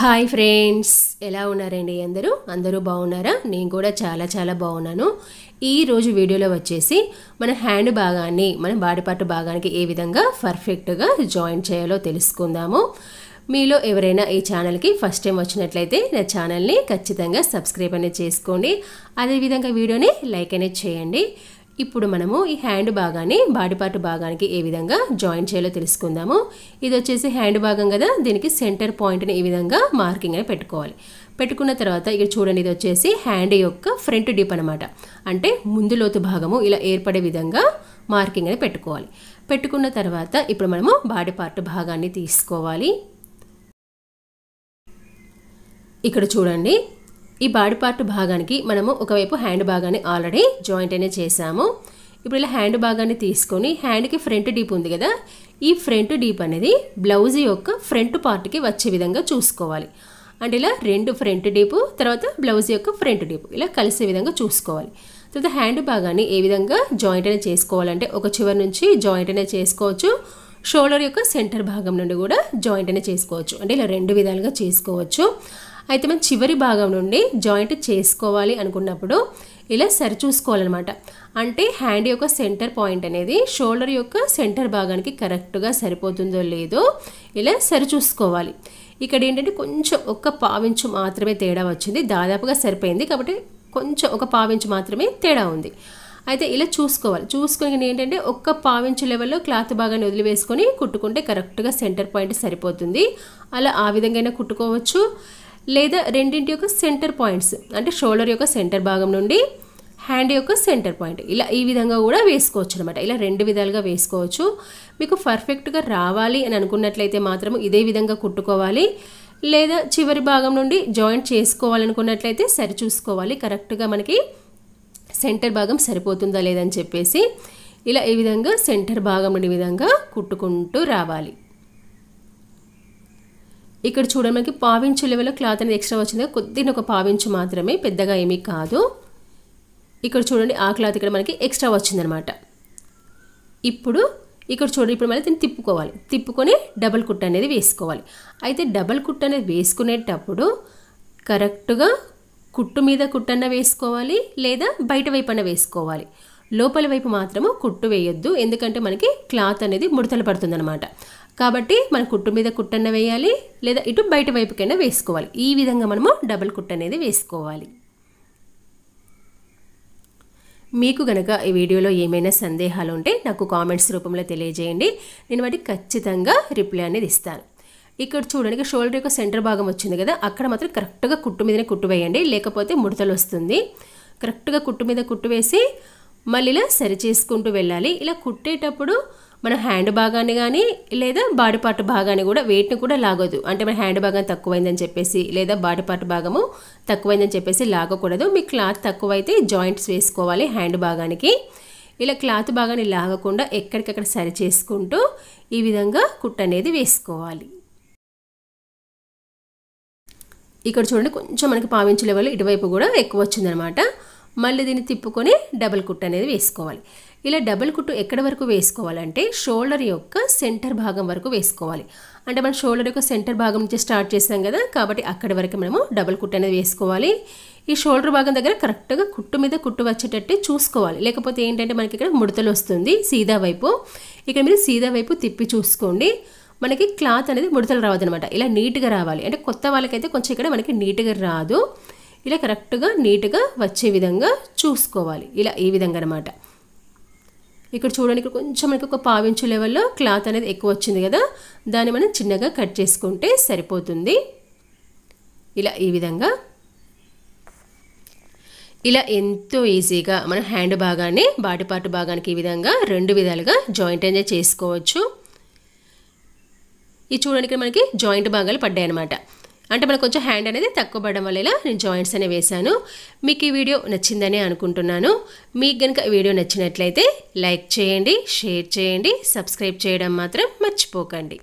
hi friends ఎలా ఉన్నారండి అందరూ అందరూ బాగున్నారా నేను కూడా చాలా చాలా బాగున్నాను ఈ రోజు వీడియోలో వచ్చేసి మన హ్యాండ్ భాగాన్ని మన బాడీ పార్ట్ భాగానికి ఏ విధంగా పర్ఫెక్ట్గా జాయిన్ చేయాలో తెలుసుకుందాము మీలో ఎవరైనా ఈ ఛానల్కి ఫస్ట్ టైం వచ్చినట్లయితే నా ఛానల్ని ఖచ్చితంగా సబ్స్క్రైబ్ అనేది చేసుకోండి అదేవిధంగా వీడియోని లైక్ అనేది చేయండి ఇప్పుడు మనము ఈ హ్యాండ్ భాగాన్ని బాడీ పార్ట్ భాగానికి ఏ విధంగా జాయిన్ చేయాలో తెలుసుకుందాము ఇది వచ్చేసి హ్యాండ్ భాగం కదా దీనికి సెంటర్ పాయింట్ని ఈ విధంగా మార్కింగ్ అని పెట్టుకోవాలి పెట్టుకున్న తర్వాత ఇక్కడ చూడండి ఇది వచ్చేసి హ్యాండ్ యొక్క ఫ్రంట్ డిప్ అనమాట అంటే ముందు లోతు భాగము ఇలా ఏర్పడే విధంగా మార్కింగ్ అని పెట్టుకోవాలి పెట్టుకున్న తర్వాత ఇప్పుడు మనము బాడీ పార్ట్ భాగాన్ని తీసుకోవాలి ఇక్కడ చూడండి ఈ బాడీ పార్ట్ భాగానికి మనము ఒకవైపు హ్యాండ్ భాగాన్ని ఆల్రెడీ జాయింట్ అయినా చేసాము ఇప్పుడు ఇలా హ్యాండ్ భాగాన్ని తీసుకొని హ్యాండ్కి ఫ్రంట్ డీప్ ఉంది కదా ఈ ఫ్రంట్ డీప్ అనేది బ్లౌజ్ యొక్క ఫ్రంట్ పార్ట్కి వచ్చే విధంగా చూసుకోవాలి అంటే ఇలా రెండు ఫ్రంట్ డీపు తర్వాత బ్లౌజ్ యొక్క ఫ్రంట్ డీపు ఇలా కలిసే విధంగా చూసుకోవాలి తర్వాత హ్యాండ్ భాగాన్ని ఏ విధంగా జాయింట్ అయినా చేసుకోవాలంటే ఒక చివరి నుంచి జాయింట్ అయినా చేసుకోవచ్చు షోల్డర్ యొక్క సెంటర్ భాగం నుండి కూడా జాయింట్ అయినా చేసుకోవచ్చు అంటే ఇలా రెండు విధాలుగా చేసుకోవచ్చు అయితే మనం చివరి భాగం నుండి జాయింట్ చేసుకోవాలి అనుకున్నప్పుడు ఇలా సరిచూసుకోవాలన్నమాట అంటే హ్యాండ్ యొక్క సెంటర్ పాయింట్ అనేది షోల్డర్ యొక్క సెంటర్ భాగానికి కరెక్ట్గా సరిపోతుందో లేదో ఇలా సరిచూసుకోవాలి ఇక్కడ ఏంటంటే కొంచెం ఒక్క పావించు మాత్రమే తేడా వచ్చింది దాదాపుగా సరిపోయింది కాబట్టి కొంచెం ఒక పావించు మాత్రమే తేడా ఉంది అయితే ఇలా చూసుకోవాలి చూసుకుని ఏంటంటే ఒక్క పావించు లెవెల్లో క్లాత్ భాగాన్ని వదిలివేసుకొని కుట్టుకుంటే కరెక్ట్గా సెంటర్ పాయింట్ సరిపోతుంది అలా ఆ విధంగా కుట్టుకోవచ్చు లేదా రెండింటి యొక్క సెంటర్ పాయింట్స్ అంటే షోల్డర్ యొక్క సెంటర్ భాగం నుండి హ్యాండ్ యొక్క సెంటర్ పాయింట్ ఇలా ఈ విధంగా కూడా వేసుకోవచ్చు అనమాట ఇలా రెండు విధాలుగా వేసుకోవచ్చు మీకు పర్ఫెక్ట్గా రావాలి అని అనుకున్నట్లయితే మాత్రం ఇదే విధంగా కుట్టుకోవాలి లేదా చివరి భాగం నుండి జాయింట్ చేసుకోవాలనుకున్నట్లయితే సరి చూసుకోవాలి కరెక్ట్గా మనకి సెంటర్ భాగం సరిపోతుందా లేదని చెప్పేసి ఇలా ఈ విధంగా సెంటర్ భాగం ఉండే విధంగా కుట్టుకుంటూ రావాలి ఇక్కడ చూడండి మనకి పావించు లెవెల్లో క్లాత్ అనేది ఎక్స్ట్రా వచ్చింది కొద్దిగా ఒక పావించు మాత్రమే పెద్దగా ఏమీ కాదు ఇక్కడ చూడండి ఆ క్లాత్ ఇక్కడ మనకి ఎక్స్ట్రా వచ్చిందనమాట ఇప్పుడు ఇక్కడ చూడండి ఇప్పుడు మళ్ళీ దీన్ని తిప్పుకోవాలి తిప్పుకొని డబల్ కుట్ అనేది వేసుకోవాలి అయితే డబల్ కుట్ అనేది వేసుకునేటప్పుడు కరెక్ట్గా కుట్టు మీద కుట్టన్న వేసుకోవాలి లేదా బయట వైపు అన్న వేసుకోవాలి లోపల వైపు మాత్రము కుట్టు వేయొద్దు ఎందుకంటే మనకి క్లాత్ అనేది ముడతలు పడుతుందనమాట కాబట్టి మన కుట్టు మీద కుట్టన్న వేయాలి లేదా ఇటు బయట వైపుకైనా వేసుకోవాలి ఈ విధంగా మనము డబల్ కుట్ అనేది వేసుకోవాలి మీకు గనక ఈ వీడియోలో ఏమైనా సందేహాలు ఉంటే నాకు కామెంట్స్ రూపంలో తెలియజేయండి నేను వాటికి ఖచ్చితంగా రిప్లై అనేది ఇస్తాను ఇక్కడ చూడడానికి షోల్డర్ యొక్క సెంటర్ భాగం వచ్చింది కదా అక్కడ మాత్రం కరెక్ట్గా కుట్టు మీదనే కుట్టు వేయండి లేకపోతే ముడతలు వస్తుంది కరెక్ట్గా కుట్టు మీద కుట్టు వేసి మళ్ళీ ఇలా సరి చేసుకుంటూ వెళ్ళాలి ఇలా కుట్టేటప్పుడు మన హ్యాండ్ భాగాన్ని కానీ లేదా బాడీ పార్ట్ భాగాన్ని కూడా వెయిట్ని కూడా లాగదు అంటే మన హ్యాండ్ భాగం తక్కువైందని చెప్పేసి లేదా బాడీ పార్ట్ భాగము తక్కువైందని చెప్పేసి లాగకూడదు మీ క్లాత్ తక్కువైతే జాయింట్స్ వేసుకోవాలి హ్యాండ్ భాగానికి ఇలా క్లాత్ భాగాన్ని లాగకుండా ఎక్కడికక్కడ సరి చేసుకుంటూ ఈ విధంగా కుట్ట అనేది వేసుకోవాలి ఇక్కడ చూడండి కొంచెం మనకి పావించే లెవెల్ ఇటువైపు కూడా ఎక్కువ వచ్చిందనమాట మళ్ళీ దీన్ని తిప్పుకొని డబుల్ కుట్ అనేది వేసుకోవాలి ఇలా డబుల్ కుట్టు ఎక్కడి వరకు వేసుకోవాలంటే షోల్డర్ యొక్క సెంటర్ భాగం వరకు వేసుకోవాలి అంటే మనం షోల్డర్ యొక్క సెంటర్ భాగం నుంచి స్టార్ట్ చేసాం కదా కాబట్టి అక్కడి వరకు మనము డబుల్ కుట్టు అనేది వేసుకోవాలి ఈ షోల్డర్ భాగం దగ్గర కరెక్ట్గా కుట్టు మీద కుట్టు వచ్చేటట్టు చూసుకోవాలి లేకపోతే ఏంటంటే మనకి ఇక్కడ ముడతలు వస్తుంది సీదా వైపు ఇక్కడ మీరు సీదా వైపు తిప్పి చూసుకోండి మనకి క్లాత్ అనేది ముడతలు రావద్దు అనమాట ఇలా నీట్గా రావాలి అంటే కొత్త వాళ్ళకైతే కొంచెం ఇక్కడ మనకి నీట్గా రాదు ఇలా కరెక్ట్గా నీట్గా వచ్చే విధంగా చూసుకోవాలి ఇలా ఈ విధంగా అనమాట ఇక్కడ చూడండి ఇక్కడ కొంచెం మనకి ఒక పావించు లెవెల్లో క్లాత్ అనేది ఎక్కువ వచ్చింది కదా దాన్ని మనం చిన్నగా కట్ చేసుకుంటే సరిపోతుంది ఇలా ఈ విధంగా ఇలా ఎంతో ఈజీగా మనం హ్యాండ్ భాగాన్ని బాటి భాగానికి ఈ విధంగా రెండు విధాలుగా జాయింట్ అనేది చేసుకోవచ్చు ఇది చూడడానికి మనకి జాయింట్ భాగాలు పడ్డాయి అనమాట అంటే మనకు కొంచెం హ్యాండ్ అనేది తక్కువ పడడం వల్ల ఇలా నేను జాయింట్స్ అనే వేశాను మీకు ఈ వీడియో నచ్చిందని అనుకుంటున్నాను మీకు కనుక వీడియో నచ్చినట్లయితే లైక్ చేయండి షేర్ చేయండి సబ్స్క్రైబ్ చేయడం మాత్రం మర్చిపోకండి